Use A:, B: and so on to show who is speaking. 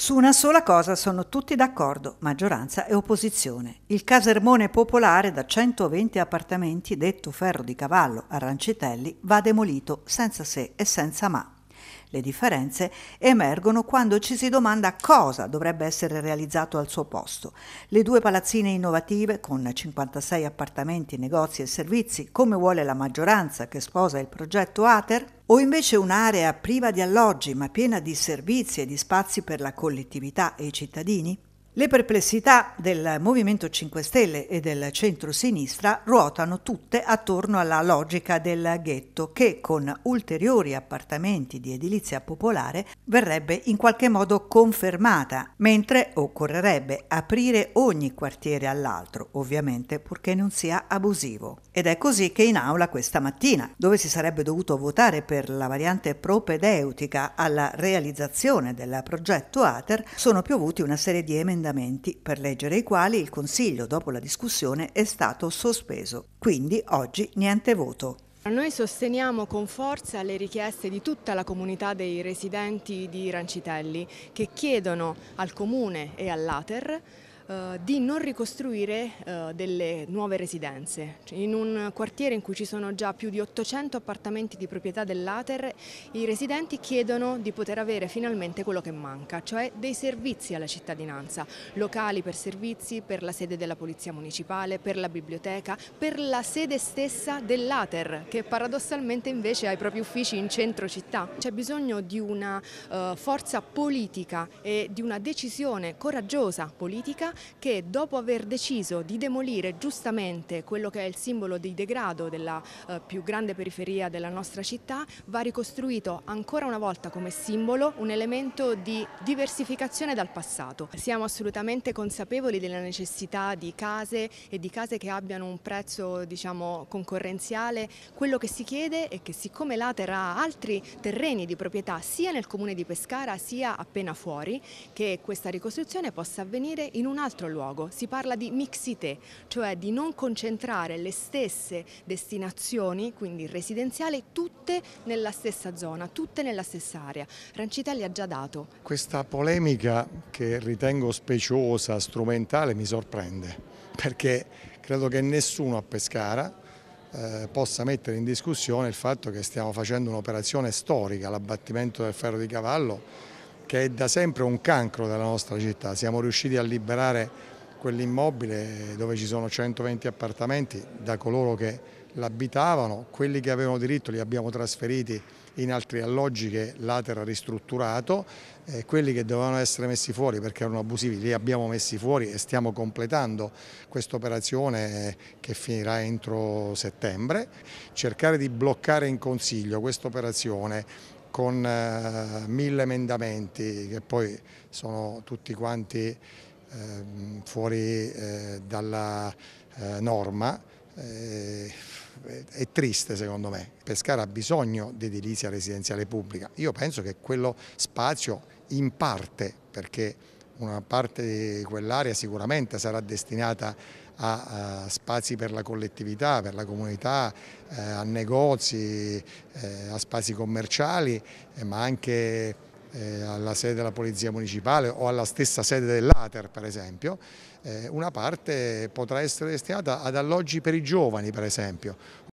A: Su una sola cosa sono tutti d'accordo, maggioranza e opposizione. Il casermone popolare da 120 appartamenti, detto ferro di cavallo a Rancitelli, va demolito senza se e senza ma. Le differenze emergono quando ci si domanda cosa dovrebbe essere realizzato al suo posto. Le due palazzine innovative, con 56 appartamenti, negozi e servizi, come vuole la maggioranza che sposa il progetto ATER, o invece un'area priva di alloggi ma piena di servizi e di spazi per la collettività e i cittadini? Le perplessità del Movimento 5 Stelle e del centro-sinistra ruotano tutte attorno alla logica del ghetto che con ulteriori appartamenti di edilizia popolare verrebbe in qualche modo confermata, mentre occorrerebbe aprire ogni quartiere all'altro, ovviamente purché non sia abusivo. Ed è così che in aula questa mattina, dove si sarebbe dovuto votare per la variante propedeutica alla realizzazione del progetto ATER, sono piovuti una serie di emendamenti emendamenti, per leggere i quali il Consiglio, dopo la discussione, è stato sospeso. Quindi oggi niente voto.
B: Noi sosteniamo con forza le richieste di tutta la comunità dei residenti di Rancitelli che chiedono al Comune e all'Ater eh, di non ricostruire eh, delle nuove residenze. Cioè, in un quartiere in cui ci sono già più di 800 appartamenti di proprietà dell'Ater, i residenti chiedono di poter avere finalmente quello che manca, cioè dei servizi alla cittadinanza, locali per servizi, per la sede della Polizia Municipale, per la biblioteca, per la sede stessa dell'Ater, che paradossalmente invece ha i propri uffici in centro città. C'è bisogno di una eh, forza politica e di una decisione coraggiosa politica che dopo aver deciso di demolire giustamente quello che è il simbolo di degrado della eh, più grande periferia della nostra città, va ricostruito ancora una volta come simbolo un elemento di diversificazione dal passato. Siamo assolutamente consapevoli della necessità di case e di case che abbiano un prezzo diciamo, concorrenziale. Quello che si chiede è che siccome l'Atera ha altri terreni di proprietà sia nel comune di Pescara sia appena fuori, che questa ricostruzione possa avvenire in un altro altro luogo, si parla di mixité, cioè di non concentrare le stesse destinazioni, quindi residenziale, tutte nella stessa zona, tutte nella stessa area. Rancitelli ha già dato.
C: Questa polemica che ritengo speciosa, strumentale, mi sorprende, perché credo che nessuno a Pescara eh, possa mettere in discussione il fatto che stiamo facendo un'operazione storica, l'abbattimento del ferro di cavallo che è da sempre un cancro della nostra città. Siamo riusciti a liberare quell'immobile dove ci sono 120 appartamenti da coloro che l'abitavano, quelli che avevano diritto li abbiamo trasferiti in altri alloggi che l'Ater ha ristrutturato, eh, quelli che dovevano essere messi fuori perché erano abusivi li abbiamo messi fuori e stiamo completando questa operazione eh, che finirà entro settembre. Cercare di bloccare in consiglio questa operazione con eh, mille emendamenti che poi sono tutti quanti eh, fuori eh, dalla eh, norma. Eh, è triste secondo me, Pescara ha bisogno di edilizia residenziale pubblica, io penso che quello spazio in parte, perché una parte di quell'area sicuramente sarà destinata a, a eh, spazi per la collettività, per la comunità, eh, a negozi, eh, a spazi commerciali, eh, ma anche eh, alla sede della Polizia Municipale o alla stessa sede dell'Ater per esempio, eh, una parte potrà essere destinata ad alloggi per i giovani per esempio